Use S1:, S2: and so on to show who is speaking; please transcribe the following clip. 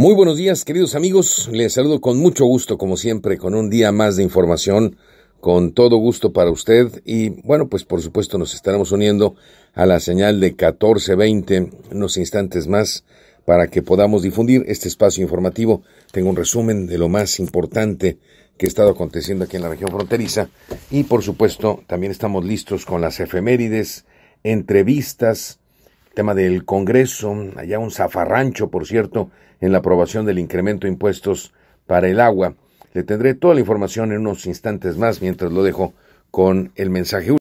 S1: Muy buenos días, queridos amigos. Les saludo con mucho gusto, como siempre, con un día más de información, con todo gusto para usted. Y bueno, pues por supuesto nos estaremos uniendo a la señal de 1420 unos instantes más para que podamos difundir este espacio informativo. Tengo un resumen de lo más importante que ha estado aconteciendo aquí en la región fronteriza. Y por supuesto, también estamos listos con las efemérides, entrevistas, tema del Congreso, allá un zafarrancho, por cierto, en la aprobación del incremento de impuestos para el agua. Le tendré toda la información en unos instantes más mientras lo dejo con el mensaje.